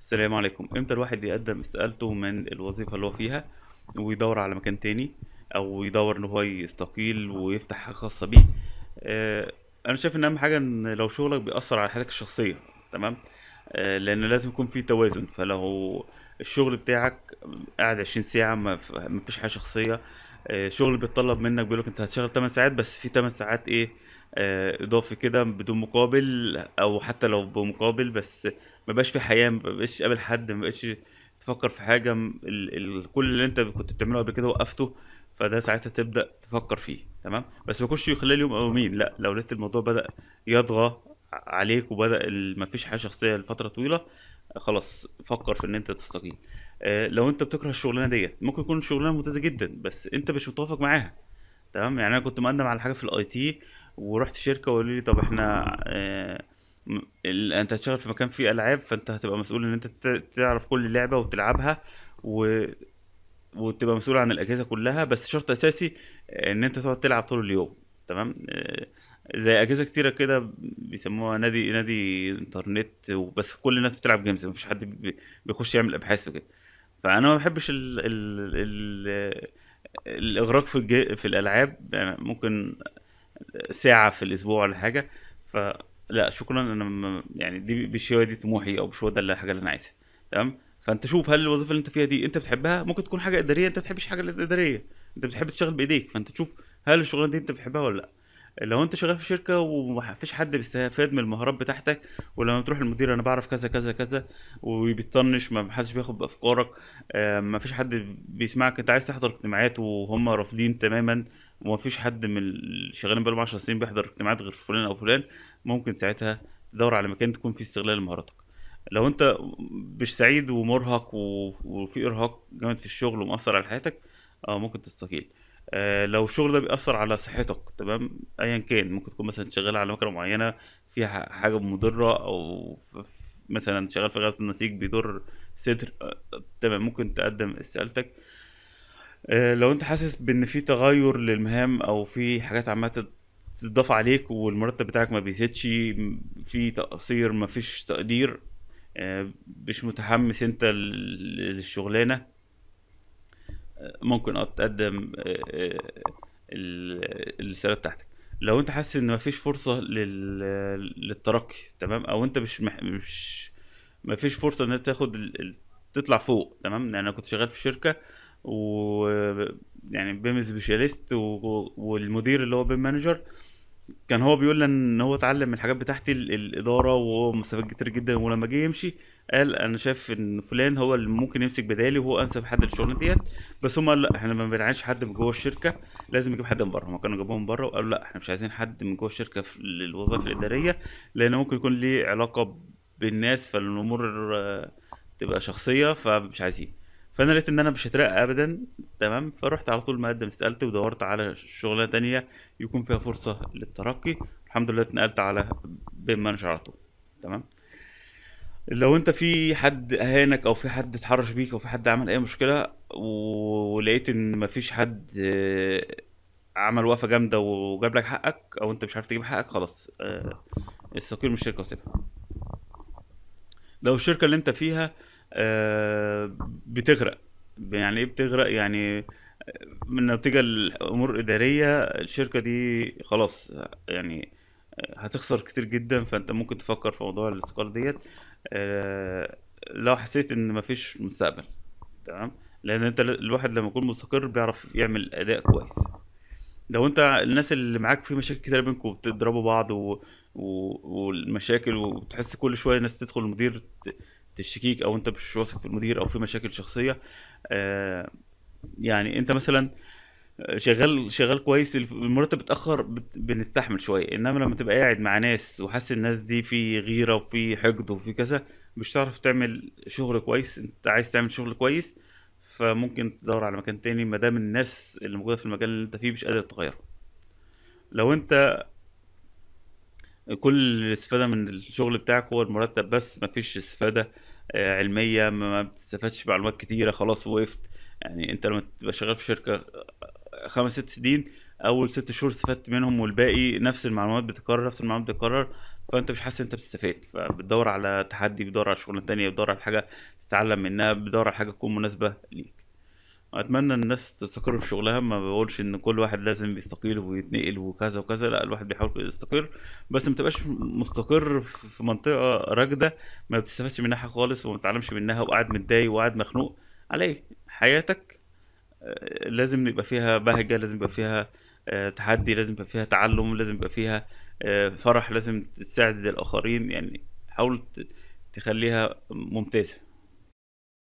السلام عليكم امتى الواحد يقدم استقالته من الوظيفه اللي هو فيها ويدور على مكان تاني او يدور ان هو يستقيل ويفتح حاجه خاصه بيه آه انا شايف ان اهم حاجه ان لو شغلك بيأثر على حياتك الشخصيه تمام آه، لان لازم يكون في توازن فلو الشغل بتاعك قاعد 20 ساعه ما فيش حاجه شخصيه آه، شغل بيتطلب منك بيقولك انت هتشتغل 8 ساعات بس في 8 ساعات ايه آه، اضافي كده بدون مقابل او حتى لو بمقابل بس ما بقاش في حياه ما بقاش قابل حد ما بقاش تفكر في حاجه ال... ال... كل اللي انت كنت بتعمله قبل كده وقفته فده ساعتها تبدا تفكر فيه تمام بس ما يكونش خلال يوم او يومين لا لو لقيت الموضوع بدا يضغى عليك وبدا ال... ما فيش حاجه شخصيه لفتره طويله خلاص فكر في ان انت تستقيل آه لو انت بتكره الشغلانه ديت ممكن يكون الشغلانه ممتازه جدا بس انت مش متوافق معاها تمام يعني انا كنت مقدم على حاجه في الاي تي ورحت شركه وقالوا لي طب احنا آه انت هتشتغل في مكان فيه العاب فانت هتبقى مسؤول ان انت تعرف كل لعبه وتلعبها و... وتبقى مسؤول عن الاجهزه كلها بس شرط اساسي ان انت تقعد تلعب طول اليوم تمام آه، زي اجهزه كتيره كده بيسموها نادي نادي انترنت وبس كل الناس بتلعب جيمز مفيش حد بيخش يعمل ابحاث وكده فانا ما بحبش ال... ال... ال... الاغراق في الج... في الالعاب يعني ممكن ساعه في الاسبوع ولا حاجه ف لا شكرا انا يعني دي مش دي طموحي او مش هو ده الحاجه اللي انا عايزها تمام فانت شوف هل الوظيفه اللي انت فيها دي انت بتحبها ممكن تكون حاجه اداريه انت ما بتحبش حاجه الاداريه انت بتحب تشتغل بايديك فانت تشوف هل الشغلانه دي انت بتحبها ولا لا لو انت شغال في شركه ومفيش حد بيستفاد من المهارات بتاعتك ولما تروح المدير انا بعرف كذا كذا كذا وبيطنش ما حدش بياخد بافكارك آه، مفيش حد بيسمعك انت عايز تحضر اجتماعات وهم رافضين تماما وما فيش حد من الشغالين شغالين بقالهم 10 سنين بيحضر اجتماعات غير فلان او فلان ممكن ساعتها تدور على مكان تكون فيه استغلال لمهاراتك لو انت مش سعيد ومرهق وفي ارهاق جامد في الشغل ومأثر على حياتك اه ممكن تستقيل آه لو الشغل ده بيأثر على صحتك تمام ايا كان ممكن تكون مثلا شغال على مكنه معينه فيها حاجه مضره او مثلا شغال في غاز النسيج بيضر صدر آه تمام ممكن تقدم استقالتك آه، لو انت حاسس بان في تغير للمهام او في حاجات عماله تتضاف عليك والمرتب بتاعك ما بيزيدش في تقصير ما فيش تقدير آه، مش متحمس انت للشغلانه ممكن اه تقدم آه، الرساله بتاعتك لو انت حاسس ان مفيش فرصه للترقي تمام او انت مش مح... مش مفيش فرصه ان انت تاخد تطلع فوق تمام يعني انا كنت شغال في شركه و يعني بيم سبيشاليست و... والمدير اللي هو بيم مانجر كان هو بيقول ان هو اتعلم من الحاجات بتاعتي الاداره وهو مستفاد كتير جدا ولما جه يمشي قال انا شايف ان فلان هو اللي ممكن يمسك بدالي وهو انسب حد للشغل ديت بس هم قالوا لا احنا ما بنعينش حد من جوه الشركه لازم نجيب حد من بره هم كانوا جابوهم من بره وقالوا لا احنا مش عايزين حد من جوه الشركه للوظائف الاداريه لان ممكن يكون ليه علاقه بالناس فالامور تبقى شخصيه فمش عايزين فانا لقيت ان انا مش هترقى ابدا تمام فرحت على طول مقدم استقلت ودورت على شغلانه تانية يكون فيها فرصه للترقي الحمد لله اتنقلت على بين مانجر على طول تمام لو انت في حد اهانك او في حد اتحرش بيك او في حد عمل اي مشكله ولقيت ان مفيش حد آه، عمل وقفه جامده وجاب لك حقك او انت مش عارف تجيب حقك خلاص استقيل آه، من الشركه وسيبها لو الشركه اللي انت فيها آه، بتغرق يعني ايه بتغرق يعني آه، من نتيجة الأمور الإدارية الشركة دي خلاص يعني آه، هتخسر كتير جدا فأنت ممكن تفكر في موضوع الاستقالة ديت لو حسيت إن مفيش مستقبل تمام لأن أنت الواحد لما يكون مستقر بيعرف يعمل أداء كويس لو أنت الناس اللي معاك في مشاكل كتير بينكم بتضربوا بعض و... و... والمشاكل وبتحس كل شوية ناس تدخل المدير تشكيك او انت مش واثق في المدير او في مشاكل شخصيه آه، يعني انت مثلا آه، شغال شغال كويس المرتب اتاخر بنستحمل شويه انما لما تبقى قاعد مع ناس وحاسس الناس دي في غيره وفي حقد وفي كذا مش هتعرف تعمل شغل كويس انت عايز تعمل شغل كويس فممكن تدور على مكان تاني ما دام الناس اللي موجوده في المكان اللي انت فيه مش قادر تغيره لو انت كل الاستفاده من الشغل بتاعك هو المرتب بس مفيش استفاده آه، علميه ما بتستفادش معلومات كتيره خلاص وقفت يعني انت لما تبقى شغال في شركه آه، خمس ست سنين اول ست شهور استفدت منهم والباقي نفس المعلومات بتتكرر نفس المعلومات بتتكرر فانت مش حاسس انت بتستفاد فبتدور على تحدي بتدور على شغلانه تانية بتدور على حاجه تتعلم منها بتدور على حاجه تكون مناسبه ليك اتمنى الناس تستقر في شغلها ما بقولش ان كل واحد لازم يستقيل ويتنقل وكذا وكذا لا الواحد بيحاول يستقر بس ما تبقاش مستقر في منطقه راكده ما بتستفادش منها خالص وما بتتعلمش منها وقاعد متضايق وقاعد مخنوق عليه حياتك آه، لازم يبقى فيها بهجه لازم يبقى فيها آه، تحدي لازم يبقى فيها تعلم لازم يبقى فيها آه، فرح لازم تساعد الاخرين يعني حاول تخليها ممتازه